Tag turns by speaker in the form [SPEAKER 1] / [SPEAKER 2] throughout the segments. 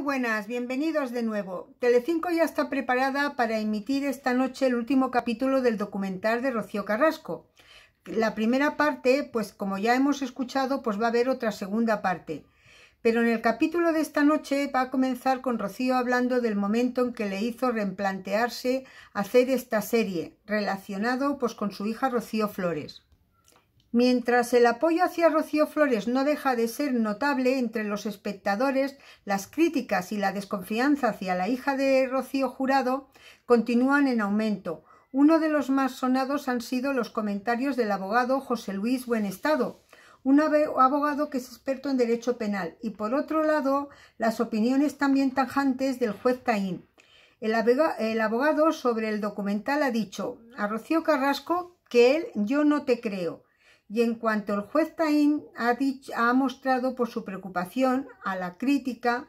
[SPEAKER 1] buenas, bienvenidos de nuevo. Telecinco ya está preparada para emitir esta noche el último capítulo del documental de Rocío Carrasco. La primera parte, pues como ya hemos escuchado, pues va a haber otra segunda parte. Pero en el capítulo de esta noche va a comenzar con Rocío hablando del momento en que le hizo replantearse hacer esta serie, relacionado pues con su hija Rocío Flores. Mientras el apoyo hacia Rocío Flores no deja de ser notable entre los espectadores, las críticas y la desconfianza hacia la hija de Rocío Jurado continúan en aumento. Uno de los más sonados han sido los comentarios del abogado José Luis Buenestado, un abogado que es experto en derecho penal, y por otro lado, las opiniones también tajantes del juez Taín. El abogado sobre el documental ha dicho a Rocío Carrasco que él yo no te creo y en cuanto el juez Taín ha, mostrado por su preocupación a la crítica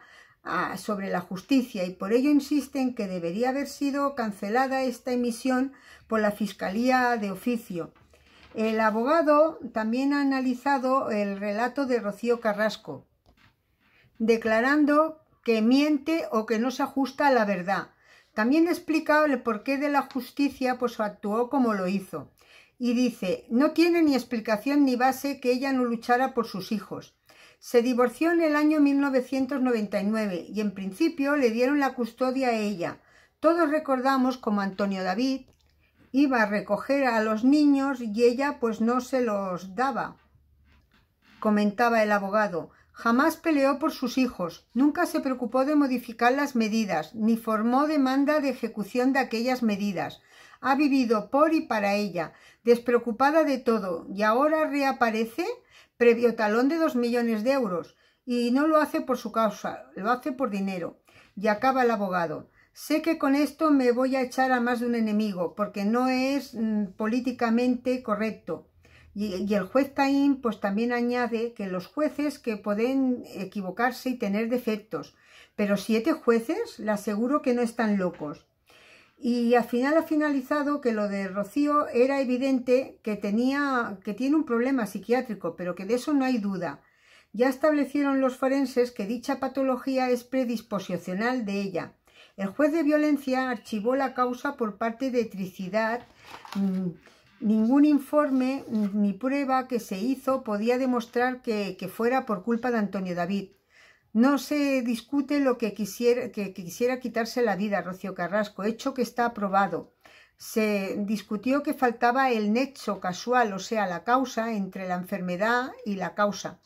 [SPEAKER 1] sobre la justicia y por ello insiste en que debería haber sido cancelada esta emisión por la Fiscalía de Oficio. El abogado también ha analizado el relato de Rocío Carrasco, declarando que miente o que no se ajusta a la verdad. También explicado el porqué de la justicia, pues actuó como lo hizo. Y dice, no tiene ni explicación ni base que ella no luchara por sus hijos. Se divorció en el año 1999 y en principio le dieron la custodia a ella. Todos recordamos como Antonio David iba a recoger a los niños y ella pues no se los daba. Comentaba el abogado, Jamás peleó por sus hijos, nunca se preocupó de modificar las medidas, ni formó demanda de ejecución de aquellas medidas. Ha vivido por y para ella, despreocupada de todo, y ahora reaparece previo talón de dos millones de euros, y no lo hace por su causa, lo hace por dinero. Y acaba el abogado. Sé que con esto me voy a echar a más de un enemigo, porque no es mm, políticamente correcto. Y, el juez Taín pues también añade que los jueces que pueden equivocarse y tener defectos, pero siete jueces le aseguro que no están locos. Y al final ha finalizado que lo de Rocío era evidente que tenía, que tiene un problema psiquiátrico, pero que de eso no hay duda. Ya establecieron los forenses que dicha patología es predisposicional de ella. El juez de violencia archivó la causa por parte de Tricidad. Mm, Ningún informe ni prueba que se hizo podía demostrar que, fuera por culpa de Antonio David. No se discute lo que quisiera, que, quisiera quitarse la vida, Rocío Carrasco, hecho que está aprobado. Se discutió que faltaba el nexo casual, o sea, la causa entre la enfermedad y la causa.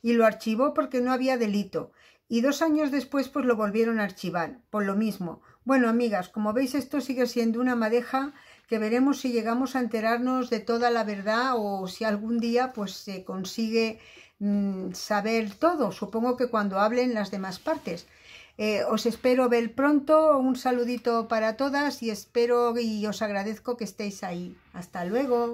[SPEAKER 1] Y lo archivó porque no había delito. Y dos años después, pues lo volvieron a archivar, por lo mismo. Bueno, amigas, como veis, esto sigue siendo una madeja que veremos si llegamos a enterarnos de toda la verdad o si algún día pues se consigue mm, saber todo, supongo que cuando hablen las demás partes. Eh, os espero ver pronto, un saludito para todas y espero y os agradezco que estéis ahí. Hasta luego.